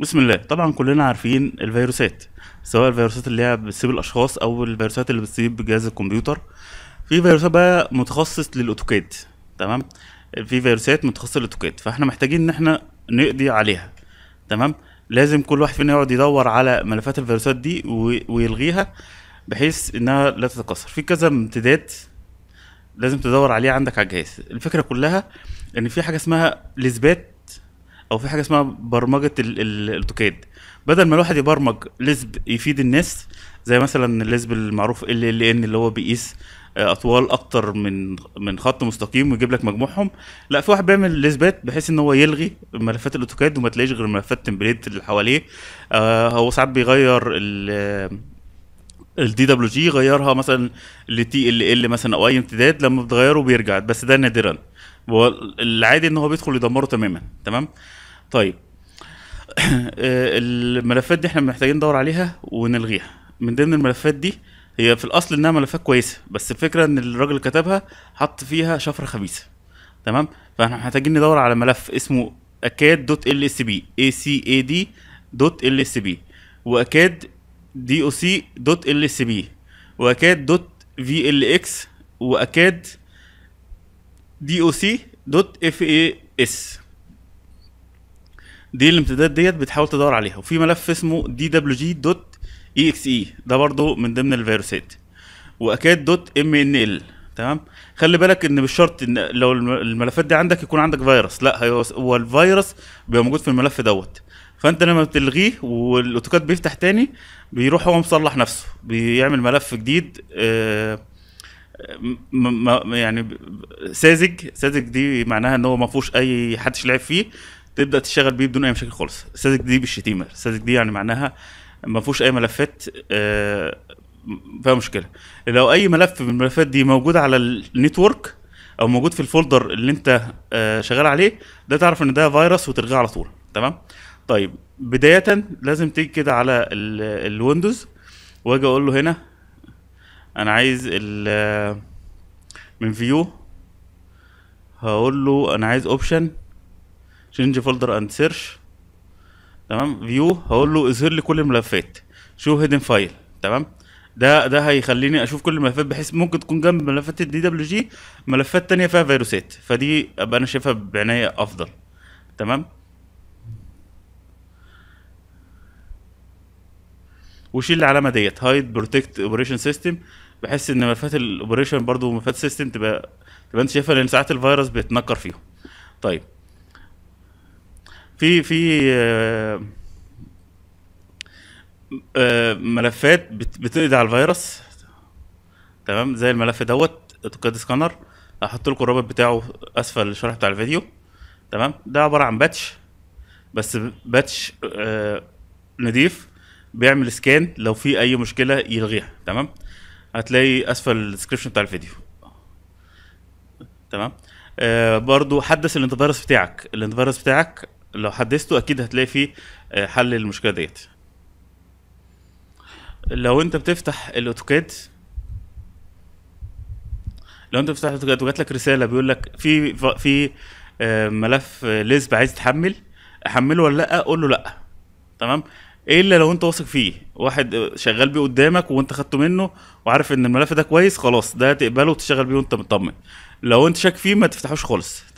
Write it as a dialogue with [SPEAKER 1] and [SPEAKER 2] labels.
[SPEAKER 1] بسم الله طبعا كلنا عارفين الفيروسات سواء الفيروسات اللي هي بتسيب الاشخاص او الفيروسات اللي بتسيب جهاز الكمبيوتر في فيروسات بقى متخصص للاوتوكاد تمام في فيروسات متخصصه للاوتوكاد فاحنا محتاجين ان احنا نقضي عليها تمام لازم كل واحد فينا يقعد يدور على ملفات الفيروسات دي ويلغيها بحيث انها لا تتكسر في كذا امتداد لازم تدور عليه عندك على الجهاز الفكره كلها ان في حاجه اسمها لزبات او في حاجه اسمها برمجه الاوتوكاد بدل ما الواحد يبرمج لزب يفيد الناس زي مثلا اللزب المعروف ال ال ان اللي هو بيقيس آه، اطوال اكتر من من خط مستقيم ويجيب لك مجموعهم لا في واحد بيعمل لزبات بحيث ان هو يلغي ملفات الاوتوكاد وما تلاقيش غير ملفات تمبليت اللي حواليه آه هو ساعات بيغير الدي آه، دبليو جي غيرها مثلا لتي ال ال مثلا او اي امتداد لما بتغيره بيرجع بس ده نادرا هو العادي ان هو بيدخل يدمره تماما تمام طيب آه، الملفات دي احنا محتاجين ندور عليها ونلغيها من ضمن الملفات دي هي في الاصل انها ملفات كويسه بس الفكره ان الراجل اللي كتبها حط فيها شفره خبيثه تمام فاحنا محتاجين ندور على ملف اسمه اكاد دوت ال اس بي اي سي اي دي دوت ال اس بي واكاد دي او سي دوت ال اس بي واكاد دوت في ال اكس واكاد دي او سي دوت اف اي اس دي الامتداد ديت بتحاول تدور عليها وفي ملف اسمه دي دبليو جي دوت اي اكس اي ده برضو من ضمن الفيروسات واكاد دوت ام ان ال تمام خلي بالك ان مش شرط ان لو الملفات دي عندك يكون عندك فيروس لا هو الفيروس بيبقى موجود في الملف دوت فانت لما بتلغيه والاوتوكاد بيفتح تاني بيروح هو مصلح نفسه بيعمل ملف جديد آه، يعني ساذج ساذج دي معناها ان هو ما فيهوش اي حدش لعب فيه تبدا تشتغل بيه بدون اي مشاكل خالص استاتيك دي بالشتيمه استاتيك دي يعني معناها ما فيهوش اي ملفات آه، فيها مشكله لو اي ملف من الملفات دي موجود على النتورك او موجود في الفولدر اللي انت آه، شغال عليه ده تعرف ان ده فيروس وتلغيه على طول تمام طيب بدايه لازم تيجي كده على الويندوز واجي اقول له هنا انا عايز آه، من فيو هقول له انا عايز اوبشن شينج فولدر اند سيرش تمام فيو هقول له اظهر لي كل الملفات شو هيدن فايل تمام ده ده هيخليني اشوف كل الملفات بحيث ممكن تكون جنب ملفات الدي دبليو جي ملفات تانية فيها فيروسات فدي ابقى انا شايفها بعناية افضل تمام وشيل العلامه ديت هايد بروتكت اوبريشن سيستم بحيث ان ملفات الاوبريشن برضو ملفات سيستم تبقى تبقى انت شايفها لان ساعات الفيروس بيتنكر فيهم طيب في في آه، آه، ملفات بتقضي على الفيروس تمام زي الملف دوت اوتوكاد سكانر هحط لكم الرابط بتاعه اسفل الشرح بتاع الفيديو تمام ده عباره عن باتش بس باتش آه نضيف بيعمل سكان لو في اي مشكله يلغيها تمام هتلاقي اسفل الديسكربشن بتاع الفيديو تمام آه برضو حدث الانتفيروس بتاعك الانتفيروس بتاعك لو حدثته اكيد هتلاقي فيه آه، حل للمشكله ديت لو انت بتفتح الاوتوكاد لو انت بتفتح الاوتوكاد وجات لك رساله بيقول لك في في آه، ملف ليزب عايز تحمل احمله ولا لا قول له لا تمام الا لو انت واثق فيه واحد شغال بيه قدامك وانت خدته منه وعارف ان الملف ده كويس خلاص ده تقبله وتشتغل بيه وانت مطمن لو انت شاك فيه ما تفتحوش خالص